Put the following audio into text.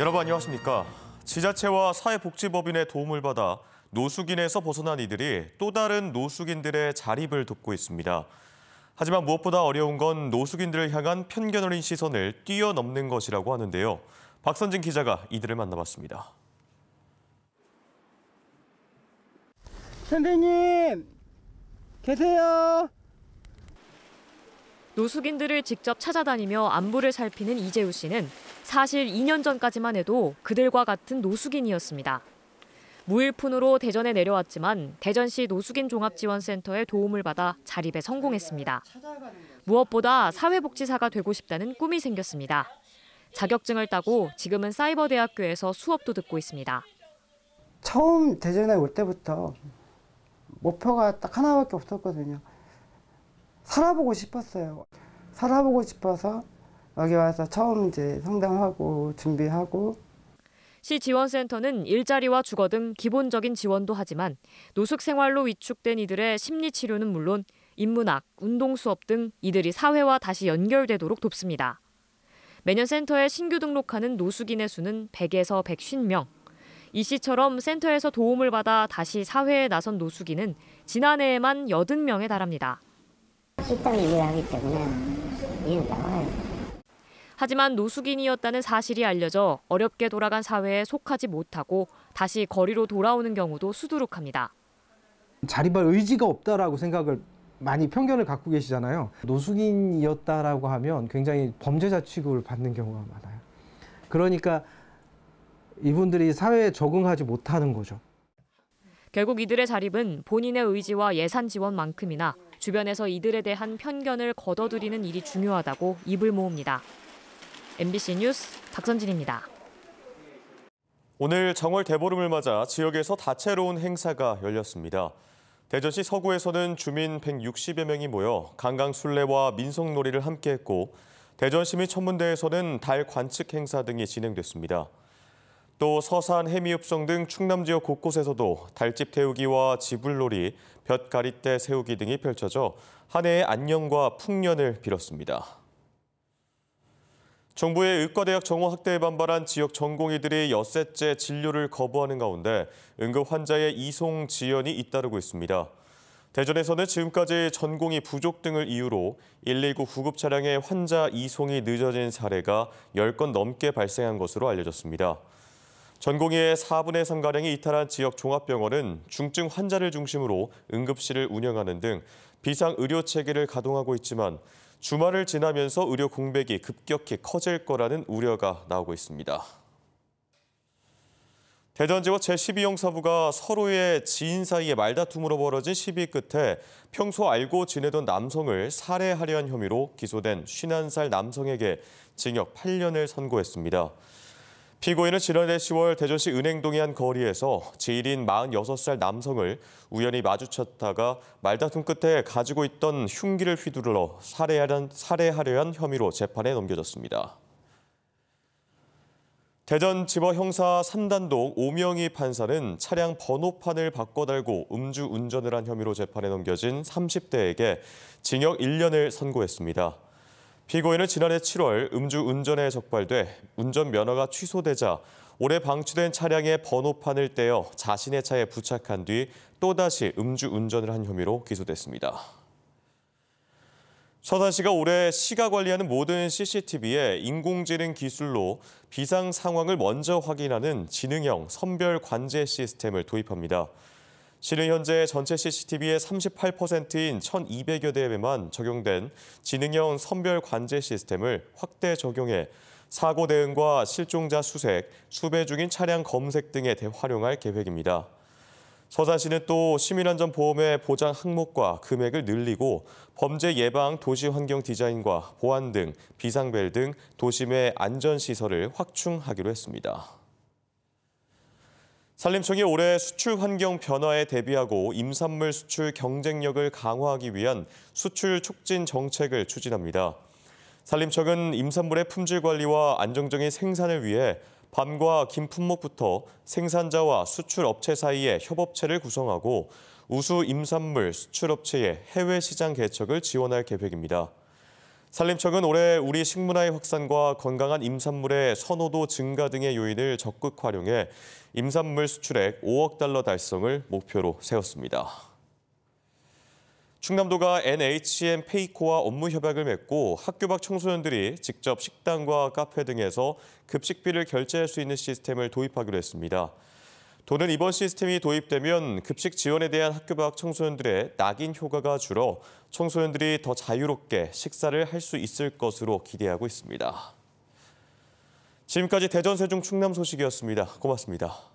여러분 안녕하십니까? 지자체와 사회복지법인의 도움을 받아 노숙인에서 벗어난 이들이 또 다른 노숙인들의 자립을 돕고 있습니다. 하지만 무엇보다 어려운 건 노숙인들을 향한 편견 어린 시선을 뛰어넘는 것이라고 하는데요. 박선진 기자가 이들을 만나봤습니다. 선생님 계세요? 노숙인들을 직접 찾아다니며 안부를 살피는 이재우 씨는 사실 2년 전까지만 해도 그들과 같은 노숙인이었습니다. 무일푼으로 대전에 내려왔지만 대전시 노숙인 종합지원센터의 도움을 받아 자립에 성공했습니다. 무엇보다 사회복지사가 되고 싶다는 꿈이 생겼습니다. 자격증을 따고 지금은 사이버대학교에서 수업도 듣고 있습니다. 처음 대전에 올 때부터 목표가 딱 하나밖에 없었거든요. 살아보고 싶었어요. 살아보고 싶어서 여기 와서 처음 이제 상담하고 준비하고 시 지원센터는 일자리와 주거 등 기본적인 지원도 하지만 노숙 생활로 위축된 이들의 심리 치료는 물론 인문학, 운동 수업 등 이들이 사회와 다시 연결되도록 돕습니다. 매년 센터에 신규 등록하는 노숙인의 수는 100에서 150명. 이 씨처럼 센터에서 도움을 받아 다시 사회에 나선 노숙인은 지난해에만 80명에 달합니다. 일당 일 하기 때문에 일 나와요. 하지만 노숙인이었다는 사실이 알려져 어렵게 돌아간 사회에 속하지 못하고 다시 거리로 돌아오는 경우도 수두룩합니다. 자립할 의지가 없다라고 생각을 많이 편견을 갖고 계시잖아요. 노숙인이었다라고 하면 굉장히 범죄자 취급을 받는 경우가 많아요. 그러니까 이분들이 사회에 적응하지 못하는 거죠. 결국 이들의 자립은 본인의 의지와 예산 지원만큼이나 주변에서 이들에 대한 편견을 걷어들이는 일이 중요하다고 입을 모읍니다. MBC 뉴스 박선진입니다. 오늘 정월 대보름을 맞아 지역에서 다채로운 행사가 열렸습니다. 대전시 서구에서는 주민 160여 명이 모여 강강 순례와 민속놀이를 함께했고 대전시민 천문대에서는 달 관측 행사 등이 진행됐습니다. 또 서산, 해미읍성 등 충남 지역 곳곳에서도 달집 태우기와 지불놀이, 볕가리대 세우기 등이 펼쳐져 한 해의 안녕과 풍년을 빌었습니다. 정부의 의과대학 정원 확대에 반발한 지역 전공의들이 엿새째 진료를 거부하는 가운데 응급 환자의 이송 지연이 잇따르고 있습니다. 대전에서는 지금까지 전공이 부족 등을 이유로 119 구급 차량의 환자 이송이 늦어진 사례가 10건 넘게 발생한 것으로 알려졌습니다. 전공의의 4분의 3가량이 이탈한 지역 종합병원은 중증 환자를 중심으로 응급실을 운영하는 등 비상 의료 체계를 가동하고 있지만 주말을 지나면서 의료 공백이 급격히 커질 거라는 우려가 나오고 있습니다. 대전지와 제12형 사부가 서로의 지인 사이의 말다툼으로 벌어진 시비 끝에 평소 알고 지내던 남성을 살해하려 한 혐의로 기소된 51살 남성에게 징역 8년을 선고했습니다. 피고인은 지난해 10월 대전시 은행동의 한 거리에서 지일인 46살 남성을 우연히 마주쳤다가 말다툼 끝에 가지고 있던 흉기를 휘두르러 살해하려, 살해하려 한 혐의로 재판에 넘겨졌습니다. 대전지법 형사 3단독 오명희 판사는 차량 번호판을 바꿔달고 음주 운전을 한 혐의로 재판에 넘겨진 30대에게 징역 1년을 선고했습니다. 피고인은 지난해 7월 음주운전에 적발돼 운전면허가 취소되자 올해 방치된 차량의 번호판을 떼어 자신의 차에 부착한 뒤 또다시 음주운전을 한 혐의로 기소됐습니다. 서단 씨가 올해 시가 관리하는 모든 CCTV에 인공지능 기술로 비상 상황을 먼저 확인하는 지능형 선별 관제 시스템을 도입합니다. 시는 현재 전체 CCTV의 38%인 1,200여 대에만 적용된 지능형 선별 관제 시스템을 확대 적용해 사고 대응과 실종자 수색, 수배 중인 차량 검색 등에 대활용할 계획입니다. 서산시는 또 시민안전보험의 보장 항목과 금액을 늘리고 범죄 예방, 도시환경 디자인과 보안 등 비상벨 등 도심의 안전시설을 확충하기로 했습니다. 산림청이 올해 수출 환경 변화에 대비하고 임산물 수출 경쟁력을 강화하기 위한 수출 촉진 정책을 추진합니다. 산림청은 임산물의 품질 관리와 안정적인 생산을 위해 밤과 김 품목부터 생산자와 수출 업체 사이의 협업체를 구성하고 우수 임산물 수출 업체의 해외 시장 개척을 지원할 계획입니다. 산림청은 올해 우리 식문화의 확산과 건강한 임산물의 선호도 증가 등의 요인을 적극 활용해 임산물 수출액 5억 달러 달성을 목표로 세웠습니다. 충남도가 NHN 페이코와 업무 협약을 맺고 학교 밖 청소년들이 직접 식당과 카페 등에서 급식비를 결제할 수 있는 시스템을 도입하기로 했습니다. 도는 이번 시스템이 도입되면 급식 지원에 대한 학교 밖 청소년들의 낙인 효과가 줄어 청소년들이 더 자유롭게 식사를 할 수 있을 것으로 기대하고 있습니다. 지금까지 대전 세종 충남 소식이었습니다. 고맙습니다.